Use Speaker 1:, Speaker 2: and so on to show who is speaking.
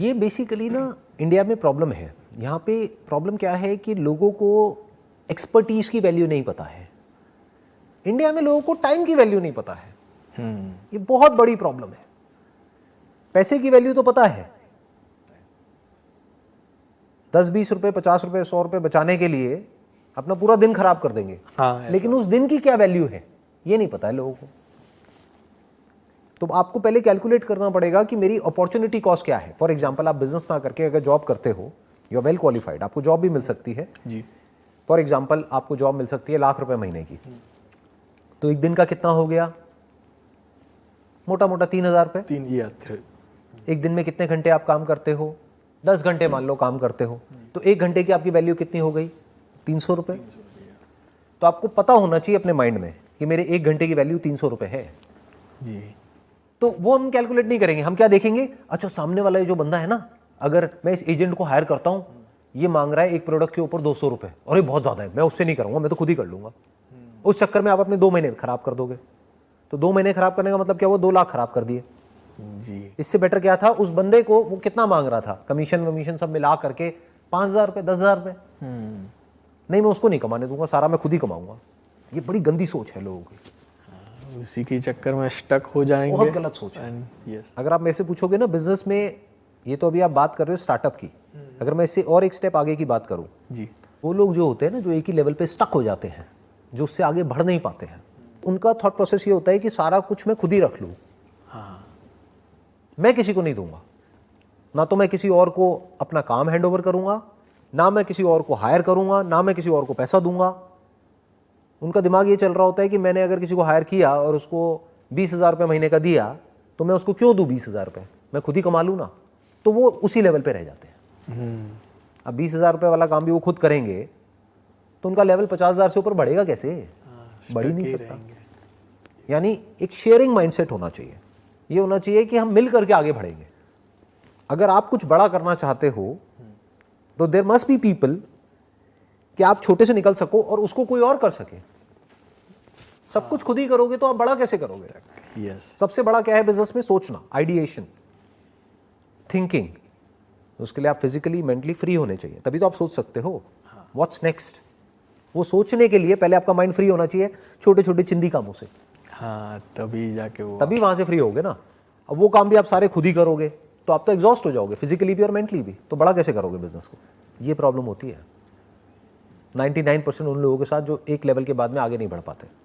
Speaker 1: ये बेसिकली ना इंडिया में प्रॉब्लम है यहाँ पे प्रॉब्लम क्या है कि लोगों को एक्सपर्टीज़ की वैल्यू नहीं पता है इंडिया में लोगों को टाइम की वैल्यू नहीं पता है हम्म। ये बहुत बड़ी प्रॉब्लम है पैसे की वैल्यू तो पता है दस बीस रुपए पचास रुपए सौ रुपए बचाने के लिए अपना पूरा दिन खराब कर देंगे हाँ, लेकिन उस दिन की क्या वैल्यू है ये नहीं पता है लोगों को तो आपको पहले कैलकुलेट करना पड़ेगा कि मेरी अपॉर्चुनिटी कॉस्ट क्या है फॉर एग्जाम्पल आप बिजनेस ना करके अगर जॉब करते हो यू आर वेल क्वालिफाइड आपको जॉब भी मिल सकती है जी फॉर एग्जाम्पल आपको जॉब मिल सकती है लाख रुपए महीने की तो एक दिन का कितना हो गया मोटा मोटा तीन हजार रुपये तीन या एक दिन में कितने घंटे आप काम करते हो दस घंटे मान लो काम करते हो हम्म। तो एक घंटे की आपकी वैल्यू कितनी हो गई तीन सौ रुपये तो आपको पता होना चाहिए अपने माइंड में कि मेरे एक घंटे की वैल्यू तीन सौ रुपये है जी तो वो हम कैलकुलेट नहीं करेंगे हम क्या देखेंगे अच्छा सामने वाला जो बंदा है ना अगर मैं इस एजेंट को हायर करता हूँ ये मांग रहा है एक प्रोडक्ट के ऊपर दो सौ रुपये और ये बहुत ज़्यादा है मैं उससे नहीं करूँगा मैं तो खुद ही कर लूँगा हम्म। उस चक्कर में आप अपने दो महीने खराब कर दोगे तो दो महीने खराब करने का मतलब क्या हुआ दो लाख खराब कर दिए जी इससे बेटर क्या था उस बंदे को वो कितना मांग रहा था कमीशन वमीशन सब मिला करके पाँच हज़ार रुपये दस हज़ार रुपये हम्म। नहीं मैं उसको नहीं कमाने दूंगा सारा मैं खुद ही कमाऊंगा ये बड़ी गंदी सोच है लोगों की उसी के चक्कर में स्टक हो जाएंगे बहुत गलत सोच है yes. अगर आप मेरे से पूछोगे ना बिजनेस में ये तो अभी आप बात कर रहे हो स्टार्टअप की हम्म। अगर मैं इससे और एक स्टेप आगे की बात करूँ जी वो लोग जो होते हैं ना जो एक ही लेवल पे स्टक हो जाते हैं जो उससे आगे बढ़ नहीं पाते हैं उनका थॉट प्रोसेस ये होता है कि सारा कुछ मैं खुद ही रख लूँ हाँ मैं किसी को नहीं दूंगा ना तो मैं किसी और को अपना काम हैंड ओवर करूंगा ना मैं किसी और को हायर करूंगा ना मैं किसी और को पैसा दूंगा उनका दिमाग ये चल रहा होता है कि मैंने अगर किसी को हायर किया और उसको बीस हज़ार रुपये महीने का दिया तो मैं उसको क्यों दूँ बीस हज़ार रुपये मैं खुद ही कमा लूँ ना तो वो उसी लेवल पर रह जाते हैं हम्म। अब बीस हज़ार रुपये वाला काम भी वो खुद करेंगे तो उनका लेवल पचास हज़ार से ऊपर बढ़ेगा कैसे हाँ, बढ़ ही नहीं सकता यानी एक शेयरिंग माइंडसेट होना चाहिए ये होना चाहिए कि हम मिल करके आगे बढ़ेंगे अगर आप कुछ बड़ा करना चाहते हो हम्म। तो देर मस्ट बी पीपल कि आप छोटे से निकल सको और उसको कोई और कर सके सब कुछ खुद ही करोगे तो आप बड़ा कैसे करोगे yes. सबसे बड़ा क्या है बिजनेस में सोचना आइडिएशन थिंकिंग उसके लिए आप फिजिकली मेंटली फ्री होने चाहिए तभी तो आप सोच सकते हो व्हाट्स नेक्स्ट वो सोचने के लिए पहले आपका माइंड फ्री होना चाहिए छोटे छोटे चिंदी कामों से हाँ तभी जाके वो तभी वहां से फ्री होगे ना अब वो काम भी आप सारे खुद ही करोगे तो आप तो एग्जॉस्ट हो जाओगे फिजिकली भी और मेंटली भी तो बड़ा कैसे करोगे बिजनेस को ये प्रॉब्लम होती है नाइन परसेंट उन लोगों के साथ जो एक लेवल के बाद में आगे नहीं बढ़ पाते